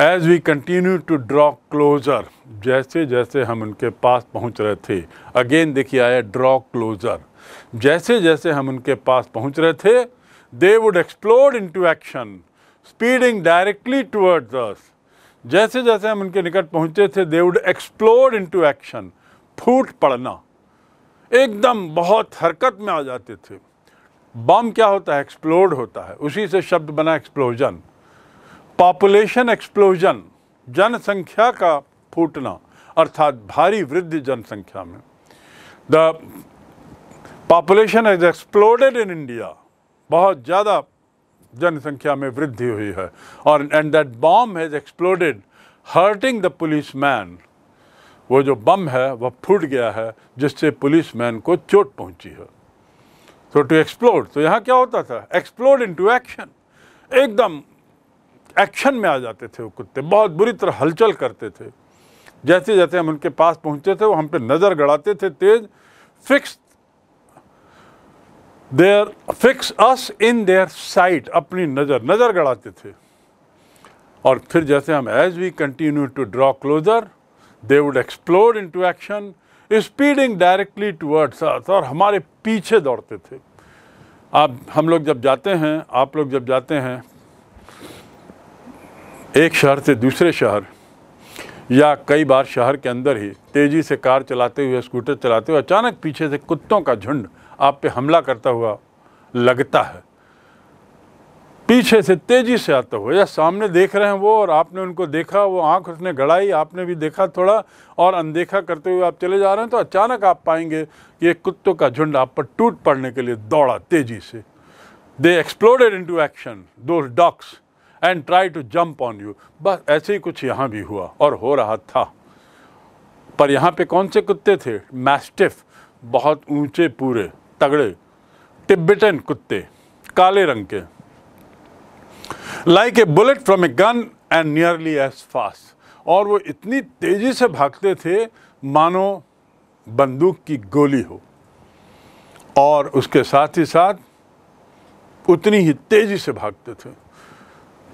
As we continue to draw closer जैसे जैसे हम उनके पास पहुंच रहे थे अगेन देखिए आया ड्रॉ क्लोज़र जैसे जैसे हम उनके पास पहुंच रहे थे they would explore into action speeding directly towards us जैसे जैसे हम उनके निकट पहुंचे थे they would explore into action फूट पड़ना एकदम बहुत हरकत में आ जाते थे बम क्या होता है एक्सप्लोर्ड होता है उसी से शब्द बना एक्सप्लोजन पॉपुलेशन एक्सप्लोजन जनसंख्या का फूटना अर्थात भारी वृद्धि जनसंख्या में the population is exploded in India बहुत ज़्यादा जनसंख्या में वृद्धि हुई है और and that bomb has exploded hurting the policeman वो जो बम है वह फूट गया है जिससे पुलिस मैन को चोट पहुंची है सो टू एक्सप्लोड तो यहाँ क्या होता था एक्सप्लोड इन टू एक्शन एकदम एक्शन में आ जाते थे वो कुत्ते बहुत बुरी तरह हलचल करते थे जैसे जैसे हम उनके पास पहुंचते थे वो हम पे नज़र गड़ाते थे तेज fix their fix us in their sight अपनी नज़र नज़र गड़ाते थे और फिर जैसे हम as we continue to draw closer they would explore into action speeding directly towards us और हमारे पीछे दौड़ते थे आप हम लोग जब जाते हैं आप लोग जब जाते हैं एक शहर से दूसरे शहर या कई बार शहर के अंदर ही तेज़ी से कार चलाते हुए स्कूटर चलाते हुए अचानक पीछे से कुत्तों का झुंड आप पे हमला करता हुआ लगता है पीछे से तेज़ी से आता हुआ या सामने देख रहे हैं वो और आपने उनको देखा वो आंख उसने गड़ाई आपने भी देखा थोड़ा और अनदेखा करते हुए आप चले जा रहे हैं तो अचानक आप पाएंगे कि एक कुत्तों का झुंड आप पर टूट पड़ने के लिए दौड़ा तेज़ी से they exploded into action two dogs and try to jump on you बस ऐसे ही कुछ यहाँ भी हुआ और हो रहा था पर यहाँ पे कौन से कुत्ते थे मैस्टिफ बहुत ऊंचे पूरे तगड़े टिब्बिटन कुत्ते काले रंग के like a bullet from a gun and nearly as fast और वो इतनी तेज़ी से भागते थे मानो बंदूक की गोली हो और उसके साथ ही साथ उतनी ही तेज़ी से भागते थे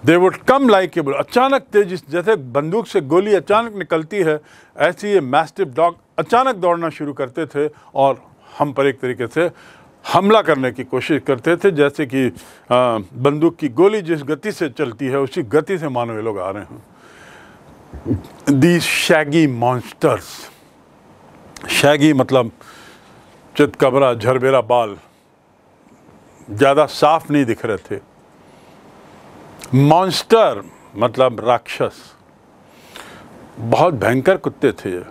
they would come like able अचानक तेजी जैसे बंदूक से गोली अचानक निकलती है ऐसे ये मैस्टिव डॉग अचानक दौड़ना शुरू करते थे और हम पर एक तरीके से हमला करने की कोशिश करते थे जैसे कि बंदूक की गोली जिस गति से चलती है उसी गति से मानव लोग आ रहे हैं दी शैगी मॉन्स्टर्स शैगी मतलब चितकबरा झरबेरा बाल ज़्यादा साफ नहीं दिख रहे थे मॉन्स्टर मतलब राक्षस बहुत भयंकर कुत्ते थे ये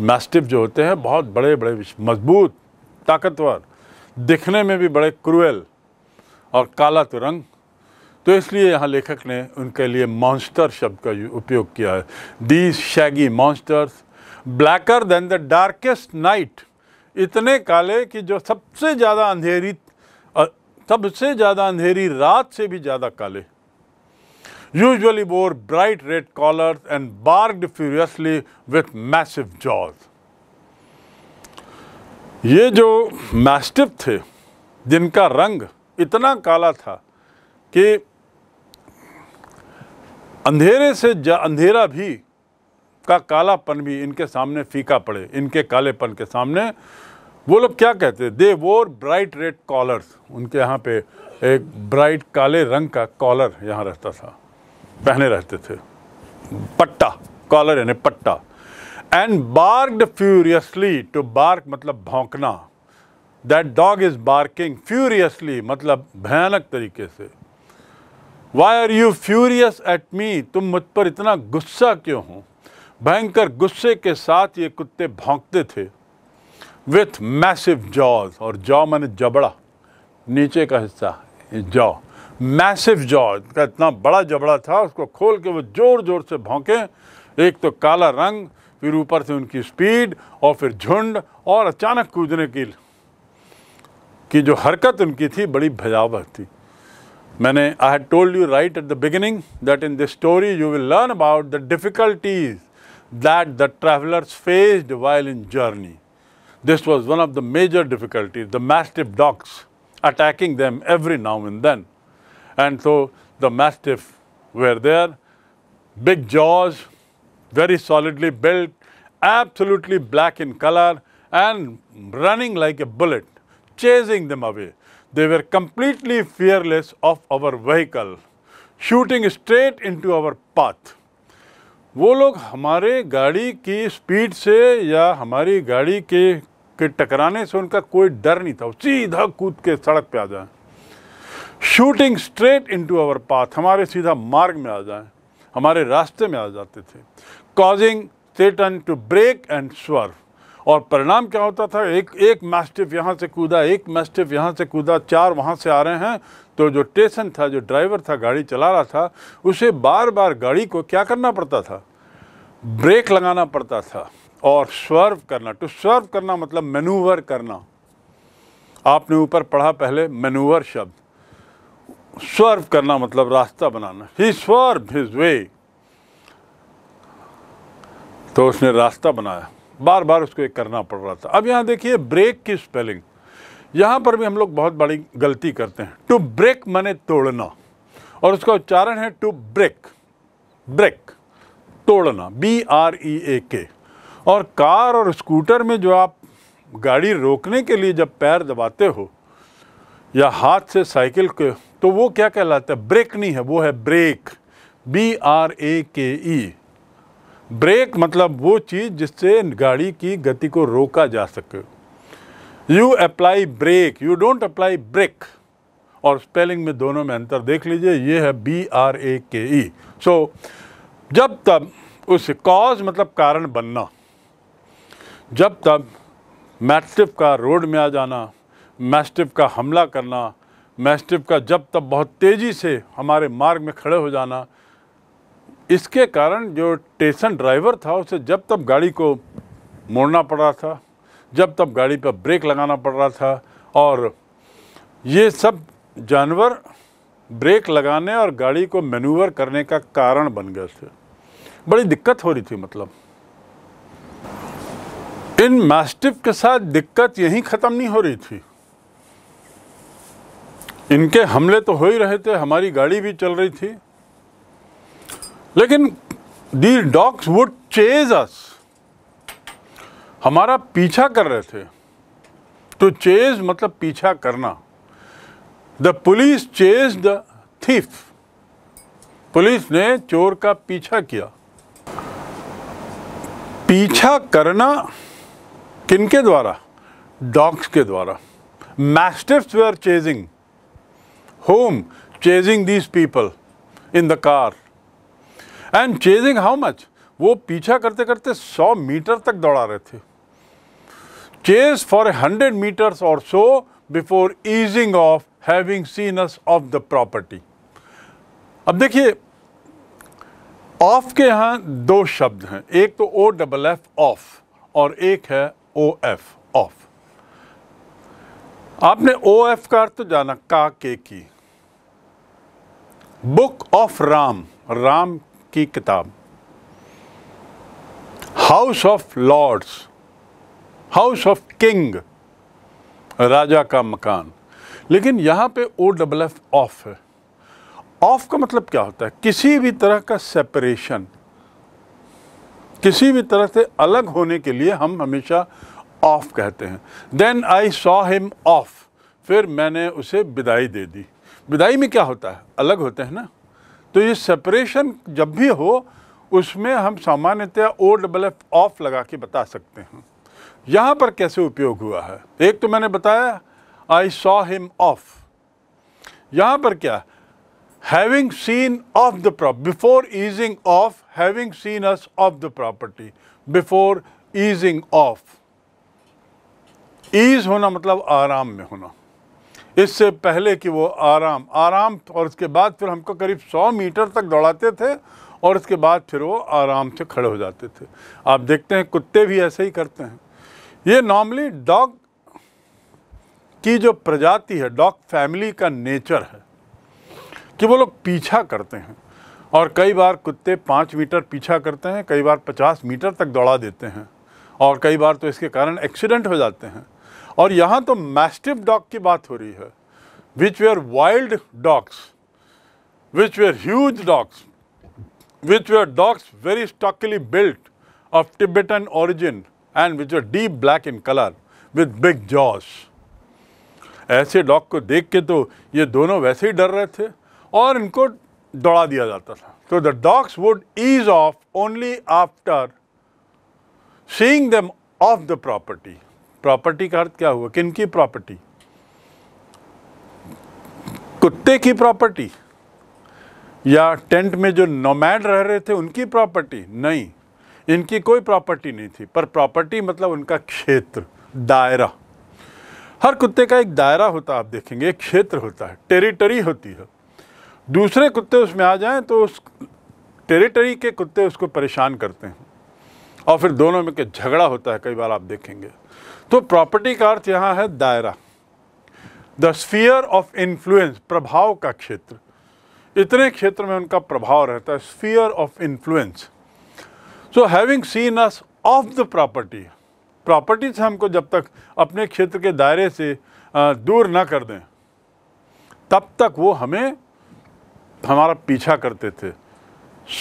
मैस्टिव जो होते हैं बहुत बड़े बड़े मजबूत ताकतवर दिखने में भी बड़े क्रूएल और काला तो रंग तो इसलिए यहाँ लेखक ने उनके लिए मॉन्स्टर शब्द का उपयोग किया है these shaggy monsters blacker than the darkest night इतने काले कि जो सबसे ज़्यादा अंधेरी सबसे ज़्यादा अंधेरी रात से भी ज़्यादा काले usually wore bright red collars and barked furiously with massive jaws. ये जो मैस्टिव थे जिनका रंग इतना काला था कि अंधेरे से अंधेरा भी का कालापन भी इनके सामने फीका पड़े इनके कालेपन के सामने वो लोग क्या कहते दे वोर ब्राइट रेड कॉलर्स उनके यहाँ पे एक ब्राइट काले रंग का कॉलर यहाँ रहता था पहने रहते थे पट्टा कॉलर यानी पट्टा and barked furiously to bark मतलब भौंकना that dog is barking furiously मतलब भयानक तरीके से why are you furious at me तुम मुझ पर इतना गुस्सा क्यों हो भयंकर गुस्से के साथ ये कुत्ते भौंकते थे विथ मैसिव जॉज और जॉ मैंने जबड़ा नीचे का हिस्सा जॉ मैसिव जॉर्ज का इतना बड़ा जबड़ा था उसको खोल के वो ज़ोर ज़ोर से भौंके एक तो काला रंग फिर ऊपर से उनकी स्पीड और फिर झुंड और अचानक कूदने की की जो हरकत उनकी थी बड़ी भयावह थी मैंने I had told you right at the beginning that in this story you will learn about the difficulties that the travellers faced while in journey this was one of the major difficulties the mastiff dogs attacking them every now and then And so the mastiff were there, big jaws, very solidly built, absolutely black in color and running like a bullet, chasing them away. They were completely fearless of our vehicle, shooting straight into our path. वो लोग हमारे गाड़ी की speed से या हमारी गाड़ी के के टकराने से उनका कोई डर नहीं था सीधा कूद के सड़क पे आ जाए shooting straight into our path हमारे सीधा मार्ग में आ जाए हमारे रास्ते में आ जाते थे causing Tsetan to brake and swerve और परिणाम क्या होता था एक एक मैस्टिफ यहाँ से कूदा एक मैस्टिफ यहाँ से कूदा चार वहाँ से आ रहे हैं तो जो टेसन था जो ड्राइवर था गाड़ी चला रहा था उसे बार बार गाड़ी को क्या करना पड़ता था ब्रेक लगाना पड़ता था और स्वर्व करना टू स्वर्व करना मतलब मैनूवर करना आपने ऊपर पढ़ा पहले मैनूवर शब्द स्वर्व करना मतलब रास्ता बनाना ही स्वर्व हिज वे तो उसने रास्ता बनाया बार बार उसको एक करना पड़ रहा था अब यहाँ देखिए ब्रेक की स्पेलिंग यहाँ पर भी हम लोग बहुत बड़ी गलती करते हैं टू ब्रेक माने तोड़ना और उसका उच्चारण है टू ब्रेक ब्रेक तोड़ना B R E A K और कार और स्कूटर में जो आप गाड़ी रोकने के लिए जब पैर दबाते हो या हाथ से साइकिल के तो वो क्या कहलाता है ब्रेक नहीं है वो है ब्रेक बी आर ए के ई ब्रेक मतलब वो चीज़ जिससे गाड़ी की गति को रोका जा सके you apply brake you don't apply brake और स्पेलिंग में दोनों में अंतर देख लीजिए ये है बी आर ए के ई सो जब तब उस कॉज मतलब कारण बनना जब तब मैस्टिफ का रोड में आ जाना मैस्टिफ का हमला करना मैस्टिव का जब तब बहुत तेज़ी से हमारे मार्ग में खड़े हो जाना इसके कारण जो टेसन ड्राइवर था उसे जब तब गाड़ी को मोड़ना पड़ रहा था जब तब गाड़ी पर ब्रेक लगाना पड़ रहा था और ये सब जानवर ब्रेक लगाने और गाड़ी को मैनूवर करने का कारण बन गए थे बड़ी दिक्कत हो रही थी मतलब इन मास्टिफ के साथ दिक्कत यहीं ख़त्म नहीं हो रही थी इनके हमले तो हो ही रहे थे हमारी गाड़ी भी चल रही थी लेकिन the dogs would chase us हमारा पीछा कर रहे थे तो चेज मतलब पीछा करना the police chase the thief पुलिस ने चोर का पीछा किया पीछा करना किनके द्वारा डॉग्स के द्वारा mastiffs they are chasing whom? Chasing these people in the car. And chasing how much? वो पीछा करते करते 100 मीटर तक दौड़ा रहे थे चेज फॉर हंड्रेड मीटर्स और so before easing off having seen us off the property अब देखिए ऑफ के यहाँ दो शब्द हैं एक तो ओ डबल एफ ऑफ और एक है ओ एफ ऑफ आपने ओ एफ का अर्थ तो जाना का के की बुक ऑफ राम राम की किताब house of lords house of king राजा का मकान लेकिन यहाँ पे ओ डबल एफ ऑफ है ऑफ का मतलब क्या होता है किसी भी तरह का सेपरेशन किसी भी तरह से अलग होने के लिए हम हमेशा ऑफ कहते हैं then I saw him off फिर मैंने उसे विदाई दे दी विदाई में क्या होता है अलग होते हैं ना तो ये सेपरेशन जब भी हो उसमें हम सामान्यतया ओ डबल एफ ऑफ लगा के बता सकते हैं यहाँ पर कैसे उपयोग हुआ है एक तो मैंने बताया आई सॉ हिम ऑफ यहाँ पर क्या having seen off the prop before easing off having seen us off the property before easing off ease होना मतलब आराम में होना इससे पहले कि वो आराम आराम और उसके बाद फिर हमको करीब 100 मीटर तक दौड़ाते थे और उसके बाद फिर वो आराम से खड़े हो जाते थे आप देखते हैं कुत्ते भी ऐसे ही करते हैं ये नॉर्मली डॉग की जो प्रजाति है डॉग फैमिली का नेचर है कि वो लोग पीछा करते हैं और कई बार कुत्ते पाँच मीटर पीछा करते हैं कई बार पचास मीटर तक दौड़ा देते हैं और कई बार तो इसके कारण एक्सीडेंट हो जाते हैं और यहाँ तो मैस्टिव डॉग की बात हो रही है which were wild dogs which were huge dogs which were dogs very stockily built of Tibetan origin and which are deep black in colour with big jaws ऐसे डॉग को देख के तो ये दोनों वैसे ही डर रहे थे और इनको दौड़ा दिया जाता था तो the dogs would ease off only after seeing them off the property property का अर्थ क्या हुआ किन की प्रॉपर्टी कुत्ते की प्रॉपर्टी या टेंट में जो नोमैड रह रहे थे उनकी प्रॉपर्टी नहीं इनकी कोई प्रॉपर्टी नहीं थी पर प्रॉपर्टी मतलब उनका क्षेत्र दायरा हर कुत्ते का एक दायरा होता है आप देखेंगे एक क्षेत्र होता है टेरिटरी होती है दूसरे कुत्ते उसमें आ जाएं तो उस टेरिटरी के कुत्ते उसको परेशान करते हैं और फिर दोनों में के झगड़ा होता है कई बार आप देखेंगे तो प्रॉपर्टी का अर्थ यहाँ है दायरा द स्फियर ऑफ इन्फ्लुएंस प्रभाव का क्षेत्र इतने क्षेत्र में उनका प्रभाव रहता है sphere of influence so having seen us off the property property से हमको जब तक अपने क्षेत्र के दायरे से दूर ना कर दें तब तक वो हमें हमारा पीछा करते थे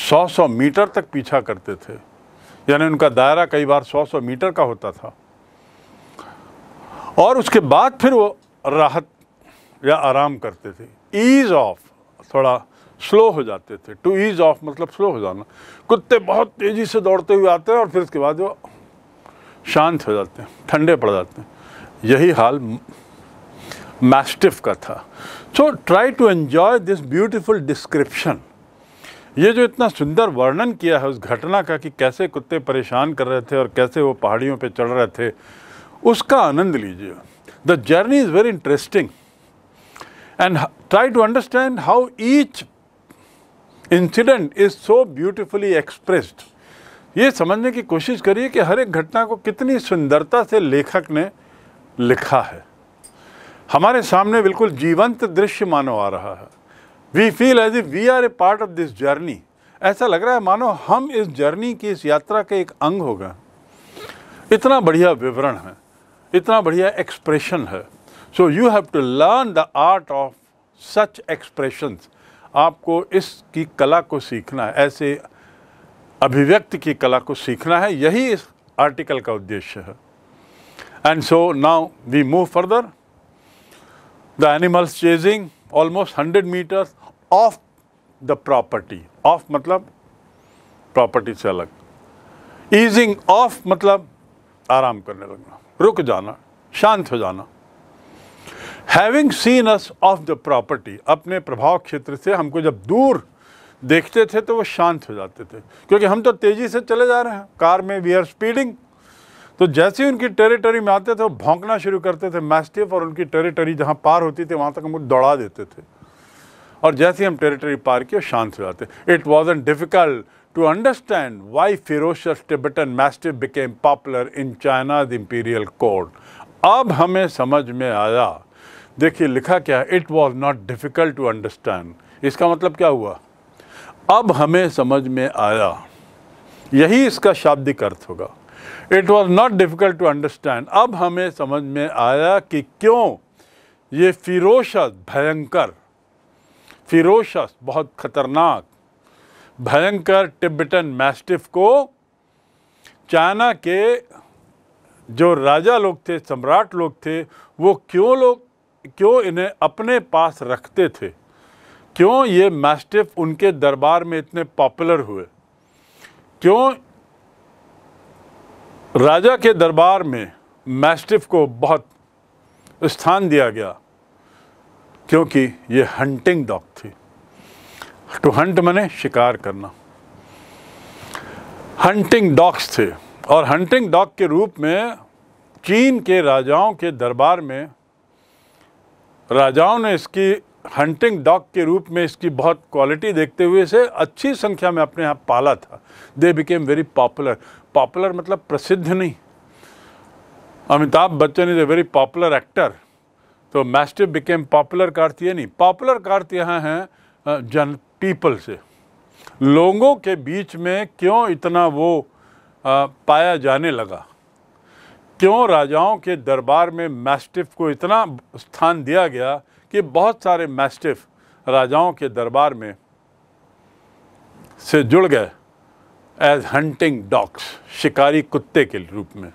सौ सौ मीटर तक पीछा करते थे यानी उनका दायरा कई बार सौ सौ मीटर का होता था और उसके बाद फिर वो राहत या आराम करते थे ईज़ ऑफ थोड़ा स्लो हो जाते थे टू ईज़ ऑफ मतलब स्लो हो जाना कुत्ते बहुत तेज़ी से दौड़ते हुए आते हैं और फिर उसके बाद वो शांत हो जाते हैं ठंडे पड़ जाते हैं यही हाल मैस्टिफ का था so try to enjoy this beautiful description ये जो इतना सुंदर वर्णन किया है उस घटना का कि कैसे कुत्ते परेशान कर रहे थे और कैसे वो पहाड़ियों पे चढ़ रहे थे उसका आनंद लीजिए the journey is very interesting and try to understand how each incident is so beautifully expressed ये समझने की कोशिश करिए कि हर एक घटना को कितनी सुंदरता से लेखक ने लिखा है हमारे सामने बिल्कुल जीवंत दृश्य मानो आ रहा है we feel as if we are a part of this journey ऐसा लग रहा है मानो हम इस जर्नी की इस यात्रा के एक अंग हो गए इतना बढ़िया विवरण है इतना बढ़िया एक्सप्रेशन है so you have to learn the art of such expression आपको इसकी कला को सीखना है ऐसे अभिव्यक्ति की कला को सीखना है यही इस आर्टिकल का उद्देश्य है and so now we move further the animals chasing almost hundred metres off the property off मतलब प्रॉपर्टी से अलग ईजिंग ऑफ मतलब आराम करने लगना रुक जाना शांत हो जाना having seen us off the property अपने प्रभाव क्षेत्र से हमको जब दूर देखते थे तो वो शांत हो जाते थे क्योंकि हम तो तेज़ी से चले जा रहे हैं कार में वी आर स्पीडिंग तो जैसे ही उनकी टेरिटरी में आते थे वो भोंकना शुरू करते थे मैस्टिफ और उनकी टेरिटरी जहाँ पार होती थी वहाँ तक हमको दौड़ा देते थे और जैसे ही हम टेरिटरी पार किए शांत हो जाते it was an difficult To understand why ferocious Tibetan Mastiff became popular in China's imperial court, अब हमें समझ में आया देखिए लिखा क्या it was not difficult to understand इसका मतलब क्या हुआ अब हमें समझ में आया यही इसका शाब्दिक अर्थ होगा it was not difficult to understand अब हमें समझ में आया कि क्यों ये फिरोशस भयंकर फिरोशस बहुत खतरनाक भयंकर टिब्बटन मैस्टिफ को चाइना के जो राजा लोग थे सम्राट लोग थे वो क्यों लोग क्यों इन्हें अपने पास रखते थे क्यों ये मैस्टिफ उनके दरबार में इतने पॉपुलर हुए क्यों राजा के दरबार में मैस्टिफ को बहुत स्थान दिया गया क्योंकि ये हंटिंग डॉग थी टू हंट मैंने शिकार करना हंटिंग डॉग्स थे और हंटिंग डॉग के रूप में चीन के राजाओं के दरबार में राजाओं ने इसकी हंटिंग डॉग के रूप में इसकी बहुत क्वालिटी देखते हुए इसे अच्छी संख्या में अपने यहाँ पाला था they became very popular popular मतलब प्रसिद्ध नहीं Amitabh Bachchan is a very popular actor तो मैस्टिव बिकेम पॉपुलर कार्तीय नहीं पॉपुलर का अर्थ यहाँ जन पीपल से लोगों के बीच में क्यों इतना वो आ, पाया जाने लगा क्यों राजाओं के दरबार में मैस्टिफ को इतना स्थान दिया गया कि बहुत सारे मैस्टिफ राजाओं के दरबार में से जुड़ गए एज हंटिंग डॉग्स शिकारी कुत्ते के रूप में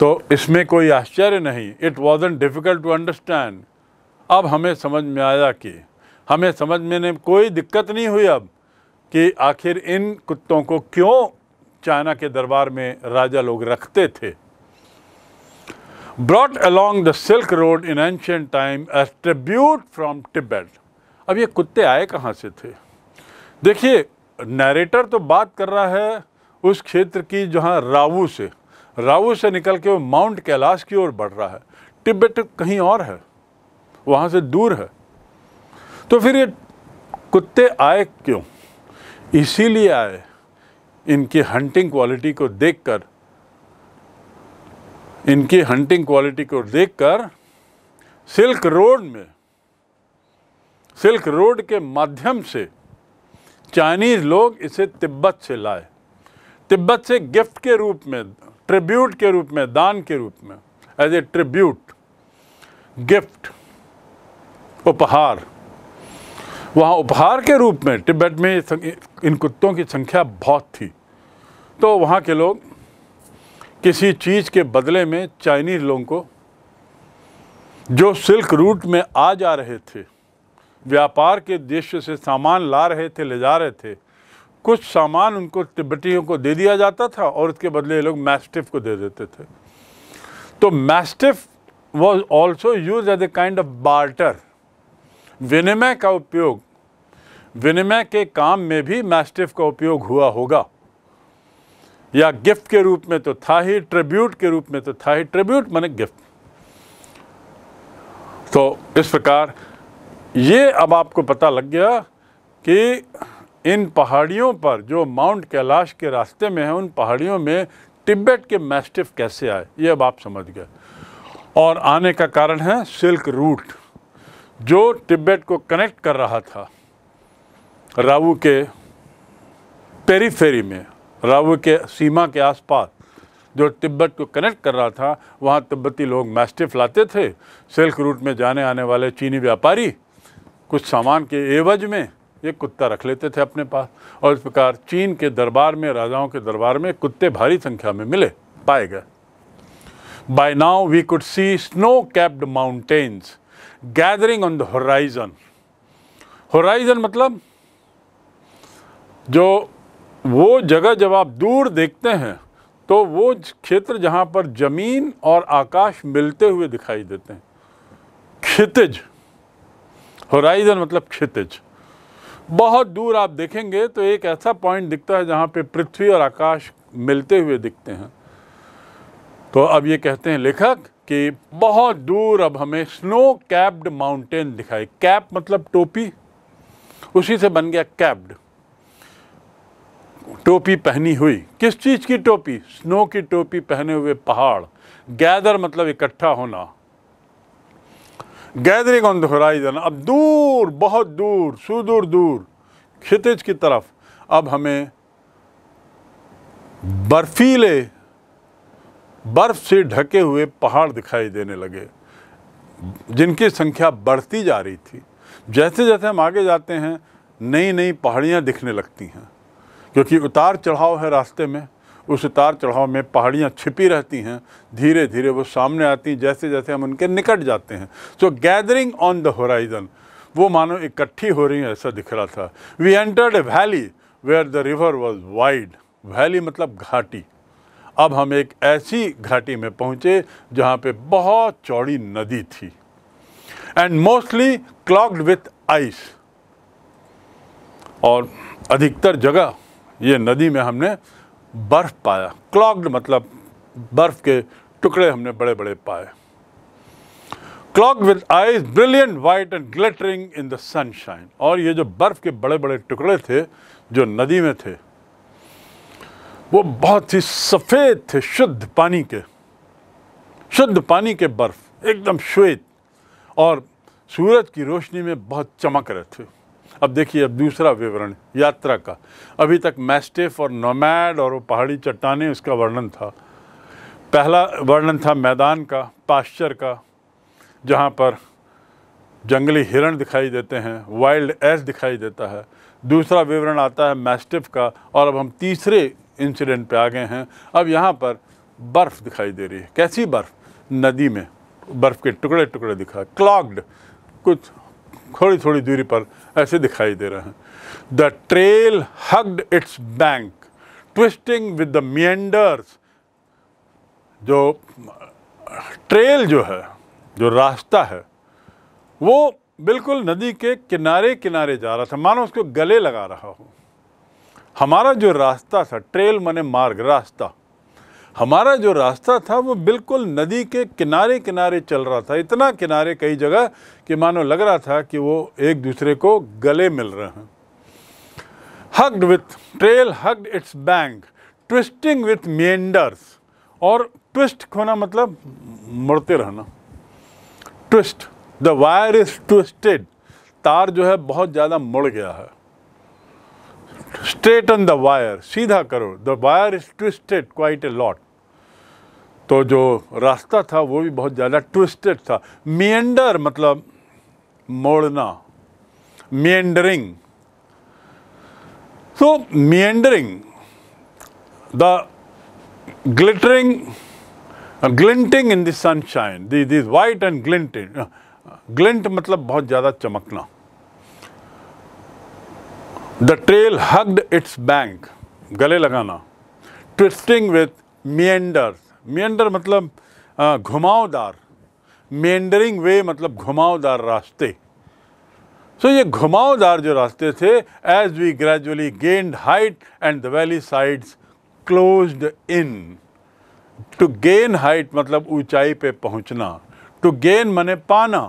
तो इसमें कोई आश्चर्य नहीं it was difficult to understand अब हमें समझ में आया कि हमें समझ में कोई दिक्कत नहीं हुई अब कि आखिर इन कुत्तों को क्यों चाइना के दरबार में राजा लोग रखते थे brought along the silk road in ancient time attribute from from अब ये कुत्ते आए कहाँ से थे देखिए नरेटर तो बात कर रहा है उस क्षेत्र की जहाँ रावू से रावू से निकल के वो माउंट कैलाश की ओर बढ़ रहा है टिब्बत कहीं और है वहाँ से दूर है तो फिर ये कुत्ते आए क्यों इसीलिए आए इनकी हंटिंग क्वालिटी को देखकर इनकी हंटिंग क्वालिटी को देखकर सिल्क रोड में सिल्क रोड के माध्यम से चाइनीज़ लोग इसे तिब्बत से लाए तिब्बत से गिफ्ट के रूप में ट्रिब्यूट के रूप में दान के रूप में एज ए ट्रिब्यूट गिफ्ट उपहार वहाँ उपहार के रूप में तिब्बत में इन कुत्तों की संख्या बहुत थी तो वहाँ के लोग किसी चीज़ के बदले में चाइनीज़ लोगों को जो सिल्क रूट में आ जा रहे थे व्यापार के उद्देश्य से सामान ला रहे थे ले जा रहे थे कुछ सामान उनको तिब्बतियों को दे दिया जाता था और उसके बदले लोग मैस्टिफ को दे देते थे तो mastiff was also use as a kind of barter विनिमय का उपयोग विनिमय के काम में भी मैस्टिफ का उपयोग हुआ होगा या गिफ्ट के रूप में तो था ही ट्रिब्यूट के रूप में तो था ही ट्रिब्यूट मैंने गिफ्ट तो इस प्रकार ये अब आपको पता लग गया कि इन पहाड़ियों पर जो माउंट कैलाश के रास्ते में है उन पहाड़ियों में तिब्बत के मैस्टिफ कैसे आए ये अब आप समझ गए और आने का कारण है सिल्क रूट जो तिब्बत को कनेक्ट कर रहा था रावू के पेरीफेरी में रावू के सीमा के आसपास जो तिब्बत को कनेक्ट कर रहा था वहाँ तिब्बती लोग मैस्टिफ लाते थे सिल्क रूट में जाने आने वाले चीनी व्यापारी कुछ सामान के एवज में ये कुत्ता रख लेते थे अपने पास और इस प्रकार चीन के दरबार में राजाओं के दरबार में कुत्ते भारी संख्या में मिले पाए गए by now we could see snow capped mountains gathering on the horizon horizon मतलब जो वो जगह जब आप दूर देखते हैं तो वो क्षेत्र जहाँ पर ज़मीन और आकाश मिलते हुए दिखाई देते हैं क्षितिज होराइजन मतलब क्षितिज बहुत दूर आप देखेंगे तो एक ऐसा पॉइंट दिखता है जहाँ पे पृथ्वी और आकाश मिलते हुए दिखते हैं तो अब ये कहते हैं लेखक कि बहुत दूर अब हमें स्नो कैप्ड माउंटेन दिखाई कैप मतलब टोपी उसी से बन गया कैप्ड टोपी पहनी हुई किस चीज़ की टोपी स्नो की टोपी पहने हुए पहाड़ गैदर मतलब इकट्ठा होना गैदरिंग ऑन द होराइजन अब दूर बहुत दूर सुदूर दूर खितिज की तरफ अब हमें बर्फीले बर्फ से ढके हुए पहाड़ दिखाई देने लगे जिनकी संख्या बढ़ती जा रही थी जैसे जैसे हम आगे जाते हैं नई नई पहाड़ियाँ दिखने लगती हैं क्योंकि उतार चढ़ाव है रास्ते में उस उतार चढ़ाव में पहाड़ियाँ छिपी रहती हैं धीरे धीरे वो सामने आती हैं जैसे जैसे हम उनके निकट जाते हैं so gathering on the horizon वो मानो इकट्ठी हो रही है ऐसा दिख रहा था we entered a valley where the river was wide valley मतलब घाटी अब हम एक ऐसी घाटी में पहुँचे जहाँ पे बहुत चौड़ी नदी थी and mostly clogged with ice और अधिकतर जगह ये नदी में हमने बर्फ़ पाया क्लॉग्ड मतलब बर्फ़ के टुकड़े हमने बड़े बड़े पाए clog with ice brilliant white and glittering in the sunshine और ये जो बर्फ़ के बड़े बड़े टुकड़े थे जो नदी में थे वो बहुत ही सफ़ेद थे शुद्ध पानी के शुद्ध पानी के बर्फ़ एकदम श्वेत और सूरज की रोशनी में बहुत चमक रहे थे अब देखिए अब दूसरा विवरण यात्रा का अभी तक मैस्टिफ और नोमैड और वो पहाड़ी चट्टाने उसका वर्णन था पहला वर्णन था मैदान का पाश्चर का जहाँ पर जंगली हिरण दिखाई देते हैं वाइल्ड एस दिखाई देता है दूसरा विवरण आता है मैस्टिफ का और अब हम तीसरे इंसिडेंट पे आ गए हैं अब यहाँ पर बर्फ़ दिखाई दे रही है कैसी बर्फ़ नदी में बर्फ़ के टुकड़े टुकड़े दिखा क्लॉग्ड कुछ थोड़ी थोड़ी दूरी पर ऐसे दिखाई दे रहे हैं the trail hugged its bank twisting with the meanders जो ट्रेल जो है जो रास्ता है वो बिल्कुल नदी के किनारे किनारे जा रहा था मानो उसको गले लगा रहा हो हमारा जो रास्ता था ट्रेल माने मार्ग रास्ता हमारा जो रास्ता था वो बिल्कुल नदी के किनारे किनारे चल रहा था इतना किनारे कई जगह कि मानो लग रहा था कि वो एक दूसरे को गले मिल रहे हैं hugged with trail hugged its bank twisting with meanders और ट्विस्ट खोना मतलब मुड़ते रहना twist the wire is twisted तार जो है बहुत ज़्यादा मुड़ गया है ऑन द वायर सीधा करो the wire is twisted quite a lot तो जो रास्ता था वो भी बहुत ज़्यादा ट्विस्टेड था मियंडर मतलब मोड़ना मियंडरिंग तो meandering the glittering glinting in the sunshine the the, white and glinting glint मतलब बहुत ज़्यादा चमकना the trail hugged its bank गले लगाना ट्विस्टिंग विथ मियंडर्स मेंडर मतलब घुमावदार मेंडरिंग वे मतलब घुमावदार रास्ते सो so, ये घुमावदार जो रास्ते थे as we gradually gained height and the valley sides closed in to gain height मतलब ऊंचाई पे पहुंचना टू गेन मने पाना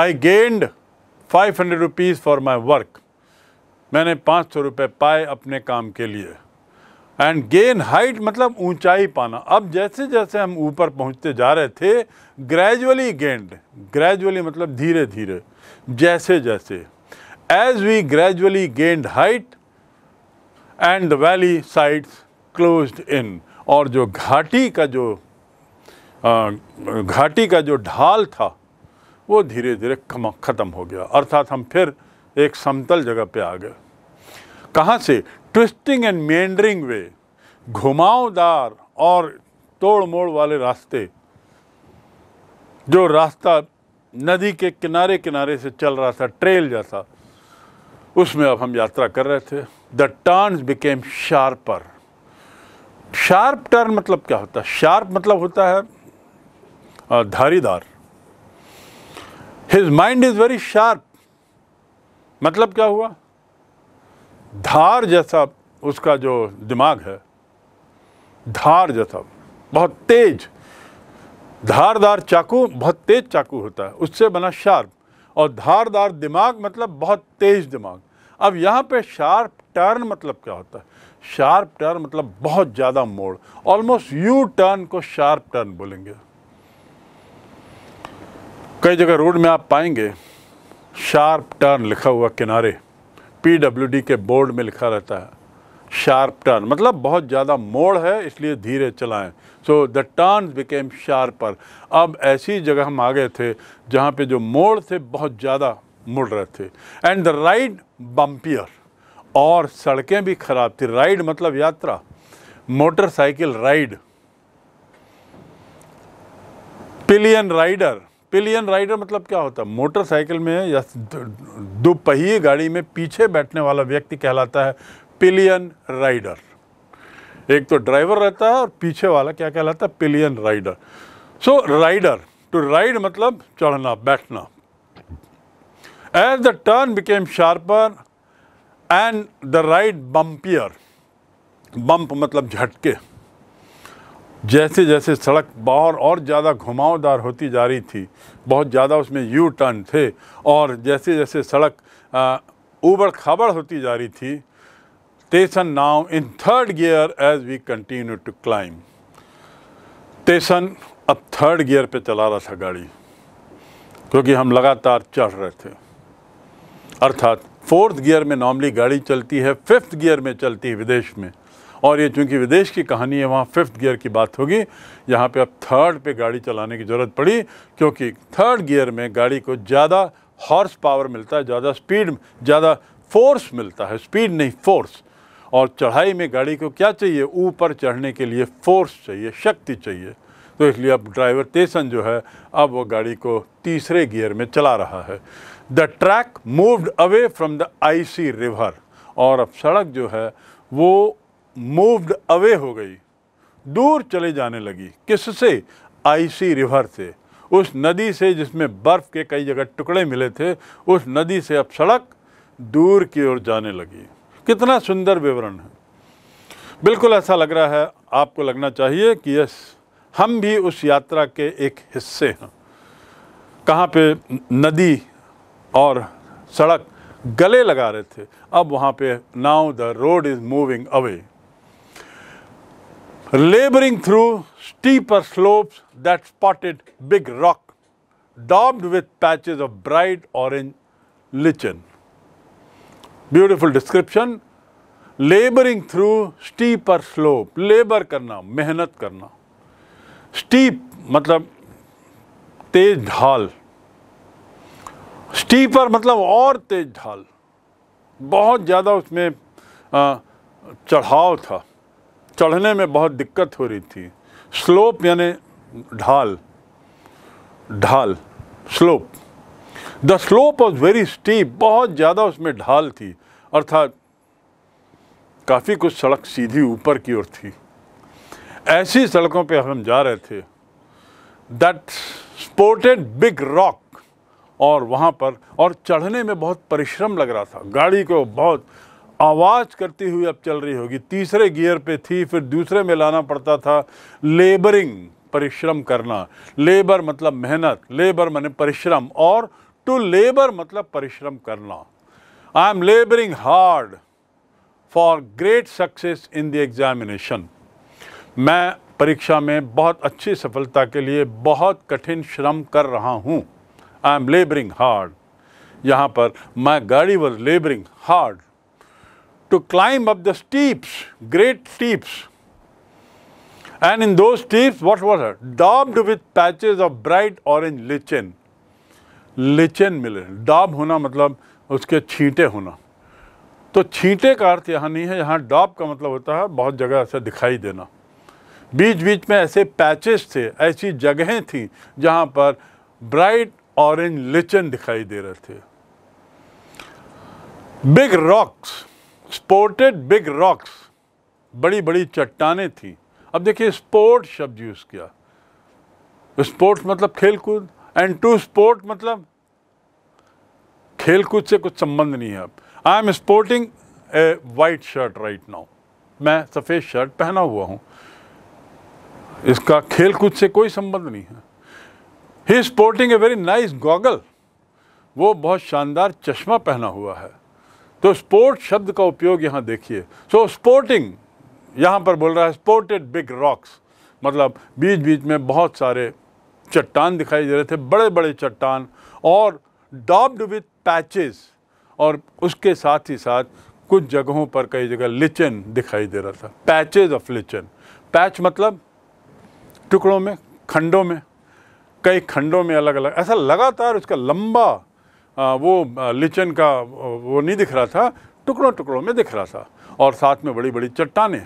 I gained five hundred rupees for my work मैंने 500 सौ पाए अपने काम के लिए एंड गेन हाइट मतलब ऊंचाई पाना अब जैसे जैसे हम ऊपर पहुंचते जा रहे थे ग्रेजुअली गेंड ग्रेजुअली मतलब धीरे धीरे जैसे जैसे as we gradually gained height and the valley sides closed in और जो घाटी का जो आ, घाटी का जो ढाल था वो धीरे धीरे ख़त्म हो गया अर्थात हम फिर एक समतल जगह पे आ गए कहाँ से ट्विस्टिंग एंड मेंडरिंग वे घुमावदार और तोड़ मोड़ वाले रास्ते जो रास्ता नदी के किनारे किनारे से चल रहा था ट्रेल जैसा उसमें अब हम यात्रा कर रहे थे the turn became sharper sharp turn मतलब क्या होता है शार्प मतलब होता है धारीदार his mind is very sharp मतलब क्या हुआ धार जैसा उसका जो दिमाग है धार जैसा बहुत तेज धारदार चाकू बहुत तेज चाकू होता है उससे बना शार्प और धारदार दिमाग मतलब बहुत तेज दिमाग अब यहाँ पे शार्प टर्न मतलब क्या होता है शार्प टर्न मतलब बहुत ज़्यादा मोड़ ऑलमोस्ट यू टर्न को शार्प टर्न बोलेंगे कई जगह रोड में आप पाएंगे शार्प टर्न लिखा हुआ किनारे पीडब्ल्यूडी के बोर्ड में लिखा रहता है शार्प टर्न मतलब बहुत ज़्यादा मोड़ है इसलिए धीरे चलाएं so the turn became sharper अब ऐसी जगह हम आ गए थे जहाँ पे जो मोड़ थे बहुत ज़्यादा मुड़ रहे थे एंड द राइड बम्पियर और सड़कें भी ख़राब थी राइड मतलब यात्रा motorcycle ride pillion rider pillion rider मतलब क्या होता है मोटरसाइकिल में या दोपहिए गाड़ी में पीछे बैठने वाला व्यक्ति कहलाता है पिलियन राइडर एक तो ड्राइवर रहता है और पीछे वाला क्या कहलाता है pillion rider so rider to ride मतलब चढ़ना बैठना as the turn became sharper and the ride bumpier bump मतलब झटके जैसे जैसे सड़क बाहर और ज़्यादा घुमावदार होती जा रही थी बहुत ज़्यादा उसमें यू टर्न थे और जैसे जैसे सड़क उबड़ खाबड़ होती जा रही थी Tsetan now in third gear as we continue to climb Tsetan अब थर्ड गियर पे चला रहा था गाड़ी क्योंकि हम लगातार चढ़ रहे थे अर्थात फोर्थ गियर में नॉर्मली गाड़ी चलती है फिफ्थ गियर में चलती है विदेश में और ये चूँकि विदेश की कहानी है वहाँ फिफ्थ गियर की बात होगी यहाँ पे अब थर्ड पे गाड़ी चलाने की ज़रूरत पड़ी क्योंकि थर्ड गियर में गाड़ी को ज़्यादा हॉर्स पावर मिलता है ज़्यादा स्पीड ज़्यादा फोर्स मिलता है स्पीड नहीं फोर्स और चढ़ाई में गाड़ी को क्या चाहिए ऊपर चढ़ने के लिए फोर्स चाहिए शक्ति चाहिए तो इसलिए अब ड्राइवर तेसन जो है अब वो गाड़ी को तीसरे गियर में चला रहा है the track moved away from the icy river और अब सड़क जो है वो मूव्ड अवे हो गई दूर चले जाने लगी किससे आईसी रिवर से उस नदी से जिसमें बर्फ़ के कई जगह टुकड़े मिले थे उस नदी से अब सड़क दूर की ओर जाने लगी कितना सुंदर विवरण है बिल्कुल ऐसा लग रहा है आपको लगना चाहिए कि यस हम भी उस यात्रा के एक हिस्से हैं कहाँ पे नदी और सड़क गले लगा रहे थे अब वहाँ पे now the road is moving away laboring through steeper slopes that spotted big rock, daubed with patches of bright orange lichen. Beautiful description. Laboring through steeper slope, labor karna, mehnat karna. Steep matlab, तेज dhal. Steeper, matlab, aur तेज dhal. Bahut ज़्यादा usme chadhav tha. चढ़ने में बहुत दिक्कत हो रही थी स्लोप यानी ढाल ढाल slope the slope was very steep बहुत ज़्यादा उसमें ढाल थी अर्थात काफ़ी कुछ सड़क सीधी ऊपर की ओर थी ऐसी सड़कों पे हम जा रहे थे दैट स्पोर्टेड बिग रॉक और वहाँ पर और चढ़ने में बहुत परिश्रम लग रहा था गाड़ी को बहुत आवाज़ करती हुई अब चल रही होगी तीसरे गियर पे थी फिर दूसरे में लाना पड़ता था लेबरिंग परिश्रम करना लेबर मतलब मेहनत लेबर मैंने परिश्रम और टू लेबर मतलब परिश्रम करना I am labouring hard for great success in the examination मैं परीक्षा में बहुत अच्छी सफलता के लिए बहुत कठिन श्रम कर रहा हूँ आई एम लेबरिंग हार्ड यहाँ पर माई गाड़ी was labouring hard to climb up the steeps, great steeps. And in those steeps, what was it? Daubed with patches of bright orange lichen. lichen मिले डाब होना मतलब उसके छींटे होना तो छींटे का अर्थ यहाँ नहीं है यहाँ डाब का मतलब होता है बहुत जगह ऐसे दिखाई देना बीच बीच में ऐसे पैचेस थे ऐसी जगहें थी जहाँ पर ब्राइट ऑरेंज लिचन दिखाई दे रहे थे big rocks sported big rocks बड़ी बड़ी चट्टाने थी अब देखिए स्पोर्ट शब्द यूज़ किया स्पोर्ट्स मतलब खेल कूद एंड टू स्पोर्ट मतलब खेल कूद से कुछ संबंध नहीं है अब I am sporting a white shirt right now मैं सफ़ेद शर्ट पहना हुआ हूँ इसका खेल कूद से कोई संबंध नहीं है he sporting a very nice goggle वो बहुत शानदार चश्मा पहना हुआ है तो स्पोर्ट शब्द का उपयोग यहाँ देखिए सो स्पोर्टिंग यहाँ पर बोल रहा है स्पोर्टेड बिग रॉक्स मतलब बीच बीच में बहुत सारे चट्टान दिखाई दे रहे थे बड़े बड़े चट्टान और डॉब्ड विथ पैचेस और उसके साथ ही साथ कुछ जगहों पर कई जगह लिचन दिखाई दे रहा था पैचेज ऑफ लिचन पैच मतलब टुकड़ों में खंडों में कई खंडों में अलग अलग ऐसा लगातार उसका लंबा वो लिचन का वो नहीं दिख रहा था टुकड़ों टुकड़ों में दिख रहा था और साथ में बड़ी बड़ी चट्टाने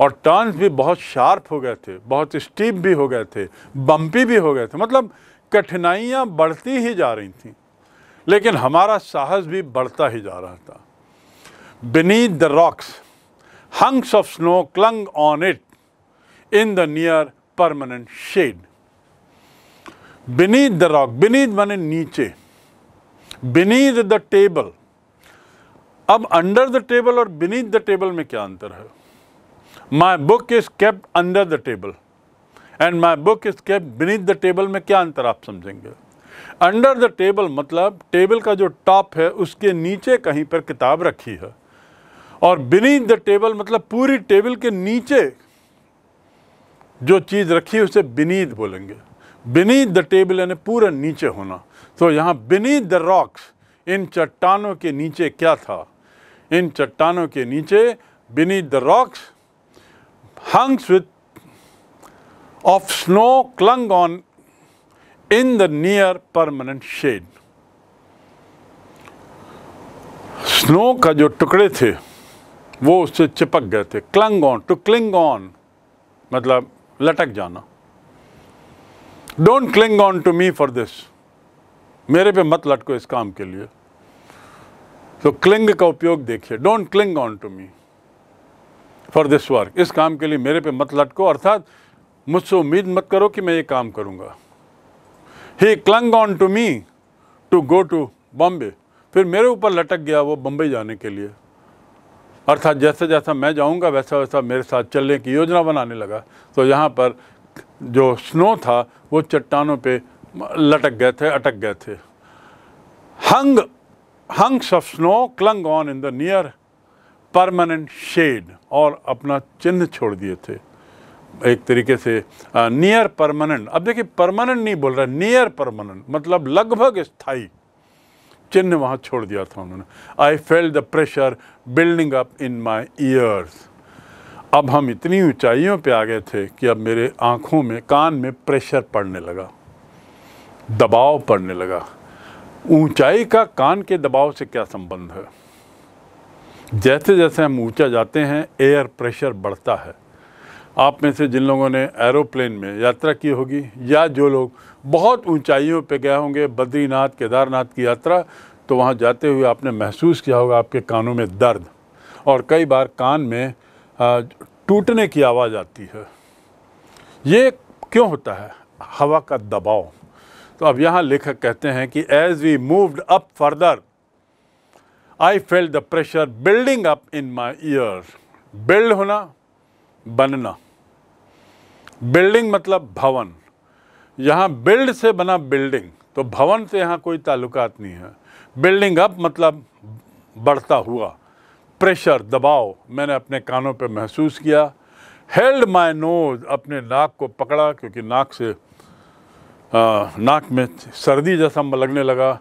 और टर्न्स भी बहुत शार्प हो गए थे बहुत स्टीप भी हो गए थे बम्पी भी हो गए थे मतलब कठिनाइयाँ बढ़ती ही जा रही थी लेकिन हमारा साहस भी बढ़ता ही जा रहा था beneath the rocks hunks of snow clung on it in the near permanent shade beneath the rock beneath माने नीचे बीनीज द टेबल अब अंडर द टेबल और बीनीज द टेबल में क्या अंतर है my book is kept under the table and my book is kept beneath the table में क्या अंतर आप समझेंगे अंडर द टेबल मतलब टेबल का जो टॉप है उसके नीचे कहीं पर किताब रखी है और बीनीज द टेबल मतलब पूरी टेबल के नीचे जो चीज़ रखी है उसे बिनीद बोलेंगे बीनीज द टेबल यानी पूरा नीचे होना तो यहाँ बिनी द रॉक्स इन चट्टानों के नीचे क्या था इन चट्टानों के नीचे beneath the rocks hunks with of snow clung on in the near permanent shade snow का जो टुकड़े थे वो उससे चिपक गए थे clung on to cling on मतलब लटक जाना don't cling on to me for this मेरे पे मत लटको इस काम के लिए तो क्लिंग का उपयोग देखिए don't cling on to me for this work इस काम के लिए मेरे पे मत लटको अर्थात मुझसे उम्मीद मत करो कि मैं ये काम करूँगा he clung on to me to go to Bombay फिर मेरे ऊपर लटक गया वो बम्बई जाने के लिए अर्थात जैसे जैसा मैं जाऊंगा वैसा वैसा मेरे साथ चलने की योजना बनाने लगा तो यहाँ पर जो स्नो था वो चट्टानों पे लटक गए थे अटक गए थे hunk hunk of clung on in the near permanent shade और अपना चिन्ह छोड़ दिए थे एक तरीके से नियर परमानेंट अब देखिए परमानेंट नहीं बोल रहा नियर परमानेंट मतलब लगभग स्थाई चिन्ह वहाँ छोड़ दिया था उन्होंने I felt the pressure building up in my ears अब हम इतनी ऊंचाइयों पे आ गए थे कि अब मेरे आँखों में कान में प्रेशर पड़ने लगा दबाव पड़ने लगा ऊंचाई का कान के दबाव से क्या संबंध है जैसे जैसे हम ऊंचा जाते हैं एयर प्रेशर बढ़ता है आप में से जिन लोगों ने एरोप्लेन में यात्रा की होगी या जो लोग बहुत ऊंचाइयों पर गए होंगे बद्रीनाथ केदारनाथ की यात्रा तो वहाँ जाते हुए आपने महसूस किया होगा आपके कानों में दर्द और कई बार कान में टूटने की आवाज़ आती है ये क्यों होता है हवा का दबाव तो अब यहाँ लेखक कहते हैं कि as we moved up further I felt the pressure building up in my ear build होना बनना बिल्डिंग मतलब भवन यहाँ बिल्ड से बना बिल्डिंग तो भवन से यहाँ कोई ताल्लुकात नहीं है बिल्डिंग अप मतलब बढ़ता हुआ प्रेशर दबाव मैंने अपने कानों पे महसूस किया हेल्ड माई नोज़ अपने नाक को पकड़ा क्योंकि नाक से नाक में सर्दी जैसा लगने लगा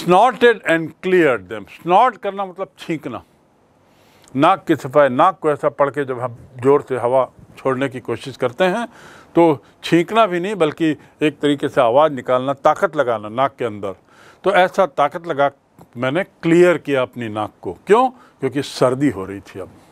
snorted and clear them snort करना मतलब छींकना नाक की सफाई नाक को ऐसा पढ़ के जब हम ज़ोर से हवा छोड़ने की कोशिश करते हैं तो छींकना भी नहीं बल्कि एक तरीके से आवाज़ निकालना ताकत लगाना नाक के अंदर तो ऐसा ताकत लगा मैंने क्लियर किया अपनी नाक को क्यों क्योंकि सर्दी हो रही थी अब